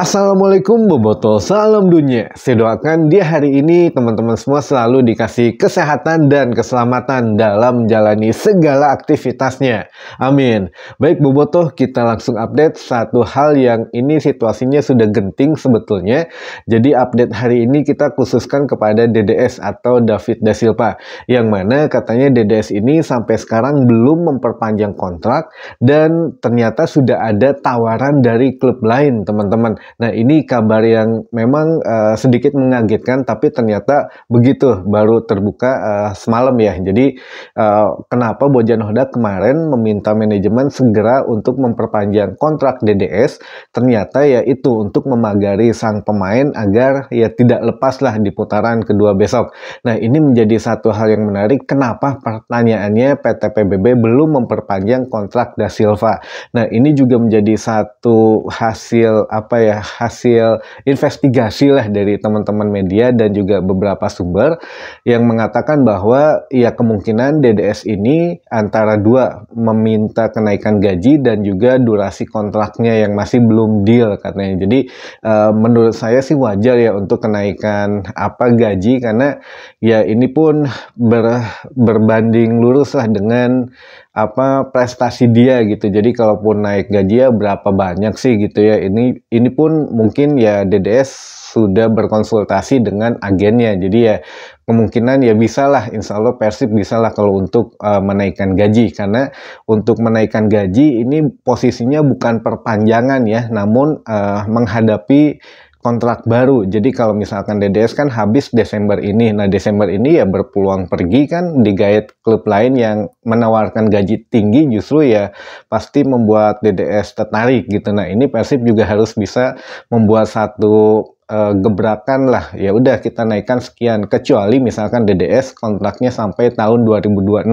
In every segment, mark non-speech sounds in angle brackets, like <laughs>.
Assalamualaikum Boboto, salam dunia. Saya doakan dia hari ini teman-teman semua selalu dikasih kesehatan dan keselamatan dalam menjalani segala aktivitasnya. Amin. Baik Boboto, kita langsung update satu hal yang ini situasinya sudah genting sebetulnya. Jadi update hari ini kita khususkan kepada DDS atau David Da Silva. Yang mana katanya DDS ini sampai sekarang belum memperpanjang kontrak dan ternyata sudah ada tawaran dari klub lain teman-teman Nah, ini kabar yang memang uh, sedikit mengagetkan, tapi ternyata begitu baru terbuka uh, semalam ya. Jadi, uh, kenapa Bojan Hodak kemarin meminta manajemen segera untuk memperpanjang kontrak DDS? Ternyata ya itu untuk memagari sang pemain agar ya tidak lepaslah di putaran kedua besok. Nah, ini menjadi satu hal yang menarik. Kenapa pertanyaannya PT PBB belum memperpanjang kontrak Da Silva? Nah, ini juga menjadi satu hasil apa ya hasil investigasi lah dari teman-teman media dan juga beberapa sumber yang mengatakan bahwa ya kemungkinan DDS ini antara dua meminta kenaikan gaji dan juga durasi kontraknya yang masih belum deal katanya. Jadi e, menurut saya sih wajar ya untuk kenaikan apa gaji karena ya ini pun ber, berbanding lurus lah dengan apa prestasi dia gitu. Jadi kalaupun naik gaji ya berapa banyak sih gitu ya. Ini ini pun mungkin ya DDS sudah berkonsultasi dengan agennya. Jadi ya kemungkinan ya bisalah insya Allah Persib bisalah kalau untuk uh, menaikkan gaji karena untuk menaikkan gaji ini posisinya bukan perpanjangan ya namun uh, menghadapi kontrak baru. Jadi kalau misalkan DDS kan habis Desember ini. Nah, Desember ini ya berpeluang pergi kan digait klub lain yang menawarkan gaji tinggi justru ya pasti membuat DDS tertarik gitu. Nah, ini Persib juga harus bisa membuat satu uh, gebrakan lah ya udah kita naikkan sekian kecuali misalkan DDS kontraknya sampai tahun 2026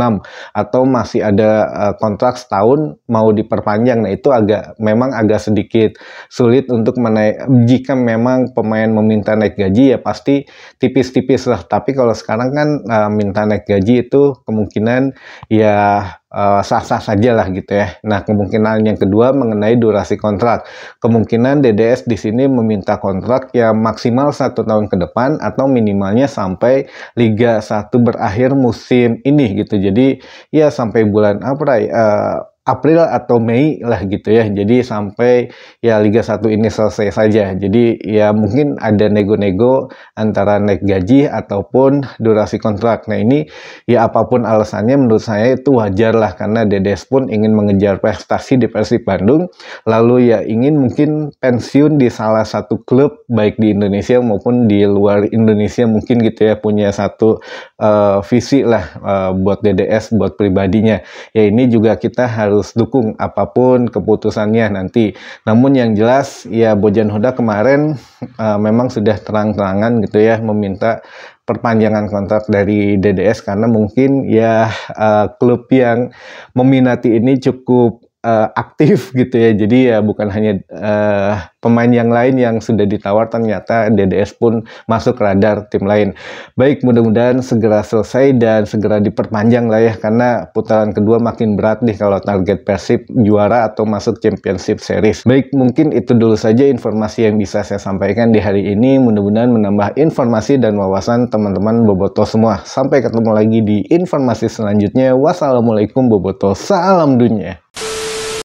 atau masih ada uh, kontrak setahun mau diperpanjang nah itu agak memang agak sedikit sulit untuk menaik jika memang pemain meminta naik gaji ya pasti tipis-tipis lah tapi kalau sekarang kan uh, minta naik gaji itu kemungkinan ya Eh, sah-sah saja lah gitu ya. Nah, kemungkinan yang kedua mengenai durasi kontrak. Kemungkinan DDS di sini meminta kontrak yang maksimal satu tahun ke depan atau minimalnya sampai Liga 1 berakhir musim ini gitu. Jadi ya sampai bulan apa ya, uh, April atau Mei lah gitu ya. Jadi sampai ya Liga 1 ini selesai saja. Jadi ya mungkin ada nego-nego antara naik gaji ataupun durasi kontrak. Nah ini ya apapun alasannya menurut saya itu wajar lah karena Dedes pun ingin mengejar prestasi di Persib Bandung. Lalu ya ingin mungkin pensiun di salah satu klub baik di Indonesia maupun di luar Indonesia mungkin gitu ya punya satu uh, visi lah uh, buat DDS buat pribadinya. Ya ini juga kita harus harus dukung apapun keputusannya nanti. Namun yang jelas ya Bojan Hoda kemarin uh, memang sudah terang-terangan gitu ya meminta perpanjangan kontrak dari DDS karena mungkin ya uh, klub yang meminati ini cukup uh, aktif <laughs> gitu ya. Jadi ya bukan hanya uh, pemain yang lain yang sudah ditawar ternyata DDS pun masuk radar tim lain. Baik, mudah-mudahan segera selesai dan segera diperpanjang lah ya karena putaran kedua makin berat nih kalau target Persib juara atau masuk Championship Series. Baik, mungkin itu dulu saja informasi yang bisa saya sampaikan di hari ini. Mudah-mudahan menambah informasi dan wawasan teman-teman Boboto semua. Sampai ketemu lagi di informasi selanjutnya. Wassalamualaikum Boboto. Salam dunia.